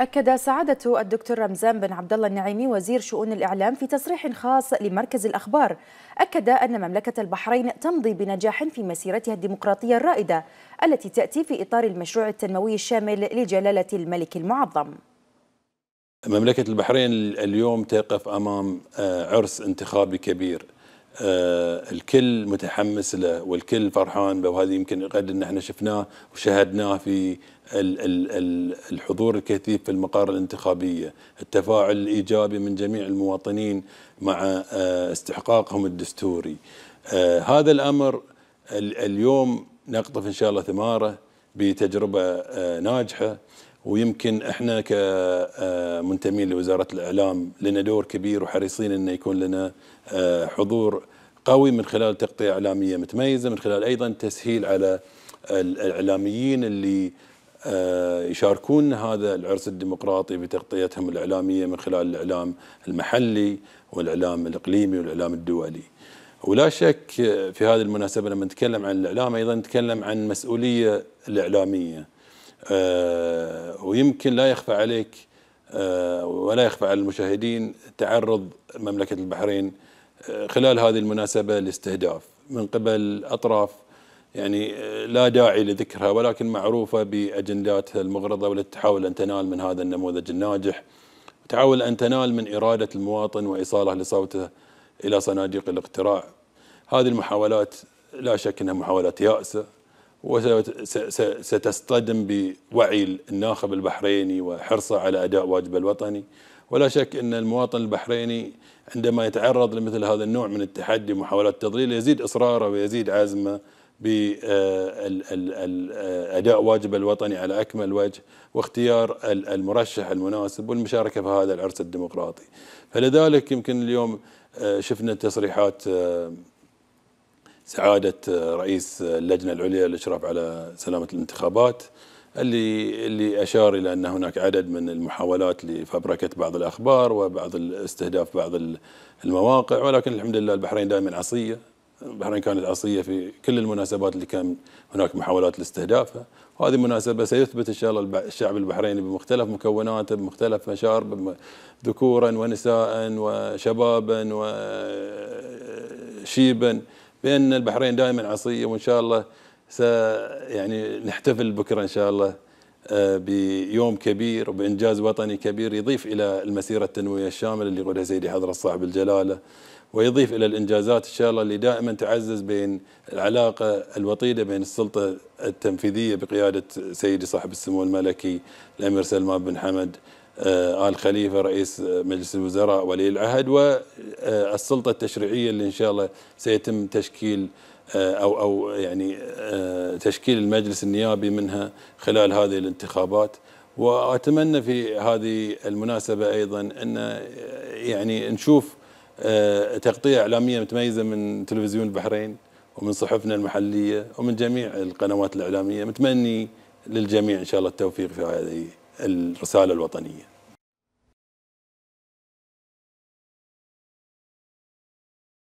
أكد سعادة الدكتور رمزان بن عبد الله النعيمي وزير شؤون الإعلام في تصريح خاص لمركز الأخبار أكد أن مملكة البحرين تمضي بنجاح في مسيرتها الديمقراطية الرائدة التي تأتي في إطار المشروع التنموي الشامل لجلالة الملك المعظم مملكة البحرين اليوم تقف أمام آه، عرس انتخابي كبير آه، الكل متحمس له والكل فرحان به وهذا يمكن قد ان احنا شفناه وشاهدناه في الحضور الكثيف في المقار الانتخابيه، التفاعل الايجابي من جميع المواطنين مع آه، استحقاقهم الدستوري. آه، هذا الامر اليوم نقطف ان شاء الله ثماره بتجربه ناجحه ويمكن احنا كمنتمين لوزاره الاعلام لنا دور كبير وحريصين انه يكون لنا آه، حضور قوي من خلال تغطيه اعلاميه متميزه من خلال ايضا تسهيل على الاعلاميين اللي آه، يشاركون هذا العرس الديمقراطي بتغطيتهم الاعلاميه من خلال الاعلام المحلي والاعلام الاقليمي والاعلام الدولي. ولا شك آه، في هذه المناسبه لما نتكلم عن الاعلام ايضا نتكلم عن مسؤوليه الاعلاميه. آه، ويمكن لا يخفى عليك آه، ولا يخفى على المشاهدين تعرض مملكة البحرين آه، خلال هذه المناسبة لاستهداف من قبل أطراف يعني لا داعي لذكرها ولكن معروفة بأجنداتها المغرضة والتي تحاول أن تنال من هذا النموذج الناجح تحاول أن تنال من إرادة المواطن وإيصاله لصوته إلى صناديق الاقتراع هذه المحاولات لا شك أنها محاولات يائسة وستصطدم بوعي الناخب البحريني وحرصه على اداء واجبه الوطني ولا شك ان المواطن البحريني عندما يتعرض لمثل هذا النوع من التحدي ومحاولات التضليل يزيد اصراره ويزيد عزمه باداء آه، آه، واجبه الوطني على اكمل وجه واختيار المرشح المناسب والمشاركه في هذا العرس الديمقراطي فلذلك يمكن اليوم آه، شفنا تصريحات سعادة آه، رئيس آه، اللجنة العليا للإشراف على سلامة الانتخابات اللي اللي أشار إلى أن هناك عدد من المحاولات لفبركة بعض الأخبار وبعض استهداف بعض المواقع ولكن الحمد لله البحرين دائما عصية البحرين كانت عصية في كل المناسبات اللي كان هناك محاولات لاستهدافها وهذه مناسبة سيثبت إن شاء الله الشعب البحريني بمختلف مكوناته بمختلف مشارب ذكورا ونساء وشبابا وشيبا آه، بان البحرين دائما عصيه وان شاء الله س يعني نحتفل بكره ان شاء الله آه، بيوم كبير وبانجاز وطني كبير يضيف الى المسيره التنمويه الشامله اللي يقودها سيدي حضره صاحب الجلاله ويضيف الى الانجازات ان شاء الله اللي دائما تعزز بين العلاقه الوطيده بين السلطه التنفيذيه بقياده سيدي صاحب السمو الملكي الامير سلمان بن حمد آه، آل خليفة رئيس آه، مجلس الوزراء ولي العهد والسلطة التشريعية اللي إن شاء الله سيتم تشكيل آه، أو أو يعني تشكيل المجلس النيابي منها خلال هذه الانتخابات وأتمنى في هذه المناسبة أيضا أن يعني نشوف تغطية إعلامية متميزة من تلفزيون البحرين ومن صحفنا المحلية ومن جميع القنوات الإعلامية متمني للجميع إن شاء الله التوفيق في هذه الرسالة الوطنية